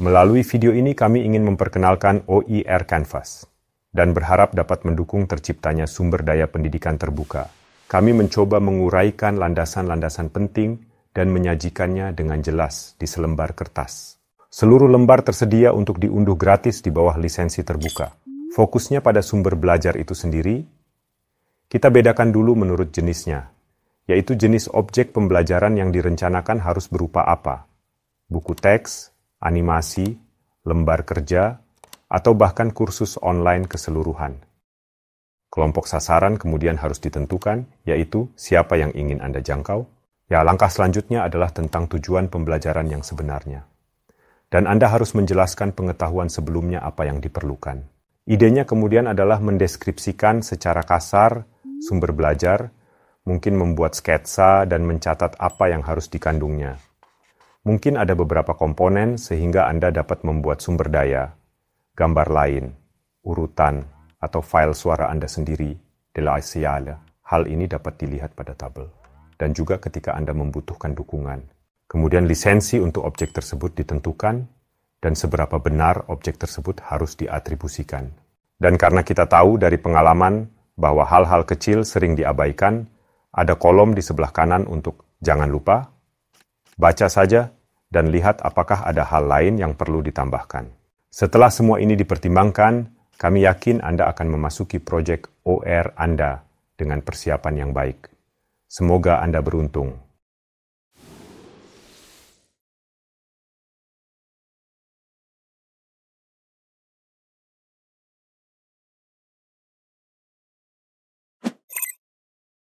Melalui video ini kami ingin memperkenalkan OER Canvas dan berharap dapat mendukung terciptanya sumber daya pendidikan terbuka. Kami mencoba menguraikan landasan-landasan penting dan menyajikannya dengan jelas di selembar kertas. Seluruh lembar tersedia untuk diunduh gratis di bawah lisensi terbuka. Fokusnya pada sumber belajar itu sendiri. Kita bedakan dulu menurut jenisnya, yaitu jenis objek pembelajaran yang direncanakan harus berupa apa. Buku teks, animasi, lembar kerja, atau bahkan kursus online keseluruhan. Kelompok sasaran kemudian harus ditentukan, yaitu siapa yang ingin Anda jangkau. Ya, langkah selanjutnya adalah tentang tujuan pembelajaran yang sebenarnya. Dan Anda harus menjelaskan pengetahuan sebelumnya apa yang diperlukan. Idenya kemudian adalah mendeskripsikan secara kasar sumber belajar, mungkin membuat sketsa dan mencatat apa yang harus dikandungnya. Mungkin ada beberapa komponen sehingga Anda dapat membuat sumber daya, gambar lain, urutan, atau file suara Anda sendiri, della Asiala, Hal ini dapat dilihat pada tabel, dan juga ketika Anda membutuhkan dukungan. Kemudian lisensi untuk objek tersebut ditentukan, dan seberapa benar objek tersebut harus diatribusikan. Dan karena kita tahu dari pengalaman bahwa hal-hal kecil sering diabaikan, ada kolom di sebelah kanan untuk jangan lupa, Baca saja dan lihat apakah ada hal lain yang perlu ditambahkan. Setelah semua ini dipertimbangkan, kami yakin Anda akan memasuki proyek OR Anda dengan persiapan yang baik. Semoga Anda beruntung.